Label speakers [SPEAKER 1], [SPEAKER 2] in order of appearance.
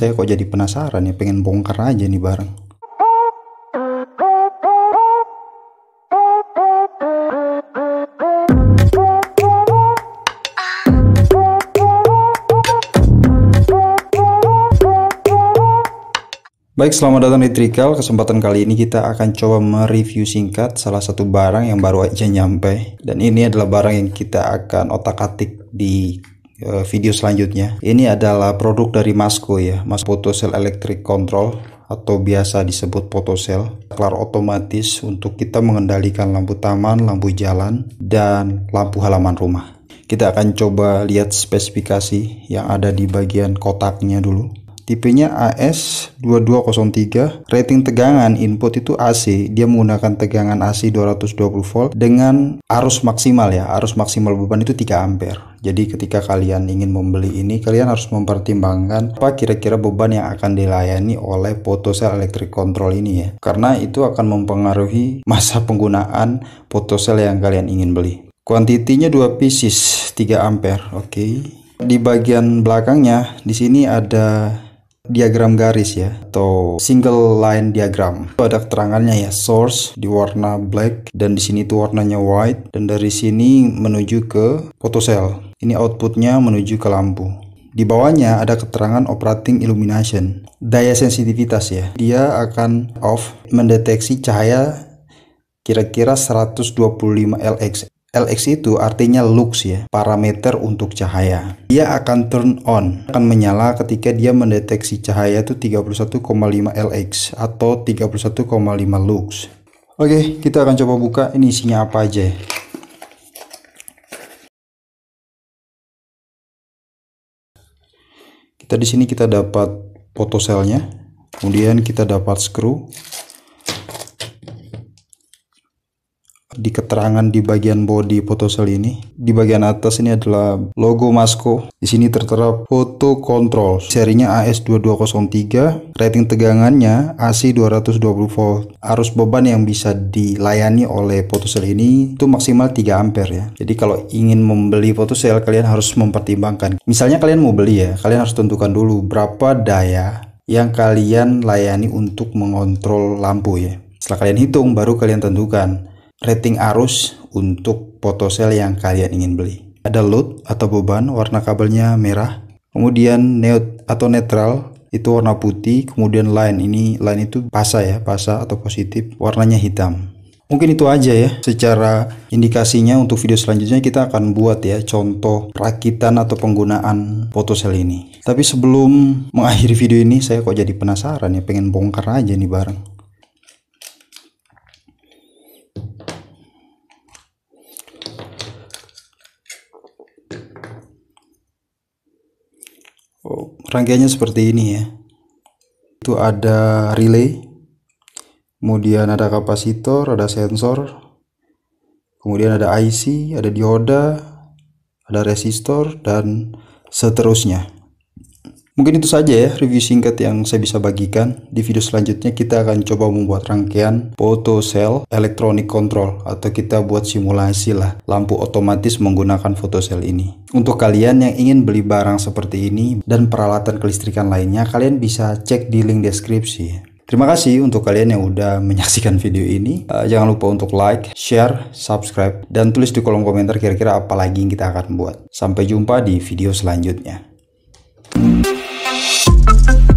[SPEAKER 1] Saya kok jadi penasaran ya, pengen bongkar aja nih barang. Baik, selamat datang di Trikal. Kesempatan kali ini kita akan coba mereview singkat salah satu barang yang baru aja nyampe. Dan ini adalah barang yang kita akan otak-atik di Eh, video selanjutnya. Ini adalah produk dari Masco ya, Mas Photocell Electric Control atau biasa disebut photocell, saklar otomatis untuk kita mengendalikan lampu taman, lampu jalan, dan lampu halaman rumah. Kita akan coba lihat spesifikasi yang ada di bagian kotaknya dulu tipenya AS2203 rating tegangan input itu AC dia menggunakan tegangan AC 220 volt dengan arus maksimal ya arus maksimal beban itu 3 ampere jadi ketika kalian ingin membeli ini kalian harus mempertimbangkan apa kira-kira beban yang akan dilayani oleh photocell electric control ini ya karena itu akan mempengaruhi masa penggunaan photocell yang kalian ingin beli kuantitinya 2 pieces 3 ampere oke okay di bagian belakangnya di sini ada diagram garis ya atau single line diagram itu ada keterangannya ya source di warna black dan di sini itu warnanya white dan dari sini menuju ke photocell ini outputnya menuju ke lampu di bawahnya ada keterangan operating illumination daya sensitivitas ya dia akan off mendeteksi cahaya kira-kira 125 lx LX itu artinya lux ya, parameter untuk cahaya. Dia akan turn on, akan menyala ketika dia mendeteksi cahaya itu 31,5 LX atau 31,5 lux. Oke, kita akan coba buka ini isinya apa aja. Kita di sini kita dapat selnya kemudian kita dapat screw, di keterangan di bagian body photocell ini. Di bagian atas ini adalah logo Masco. Di sini tertera foto control. Serinya AS2203, rating tegangannya AC 220 volt. Arus beban yang bisa dilayani oleh photocell ini itu maksimal 3 ampere ya. Jadi kalau ingin membeli photocell kalian harus mempertimbangkan. Misalnya kalian mau beli ya, kalian harus tentukan dulu berapa daya yang kalian layani untuk mengontrol lampu ya. Setelah kalian hitung baru kalian tentukan rating arus untuk fotosel yang kalian ingin beli. Ada load atau beban, warna kabelnya merah. Kemudian neut atau netral itu warna putih, kemudian line ini line itu pasa ya, pasa atau positif, warnanya hitam. Mungkin itu aja ya secara indikasinya untuk video selanjutnya kita akan buat ya contoh rakitan atau penggunaan fotosel ini. Tapi sebelum mengakhiri video ini saya kok jadi penasaran ya pengen bongkar aja nih bareng. rangkaiannya seperti ini ya itu ada relay kemudian ada kapasitor ada sensor kemudian ada IC ada dioda ada resistor dan seterusnya Mungkin itu saja ya review singkat yang saya bisa bagikan. Di video selanjutnya kita akan coba membuat rangkaian photo cell electronic control atau kita buat simulasi lah lampu otomatis menggunakan photo cell ini. Untuk kalian yang ingin beli barang seperti ini dan peralatan kelistrikan lainnya kalian bisa cek di link deskripsi. Terima kasih untuk kalian yang udah menyaksikan video ini. Eh, jangan lupa untuk like, share, subscribe, dan tulis di kolom komentar kira-kira apa lagi yang kita akan buat. Sampai jumpa di video selanjutnya. Thank you.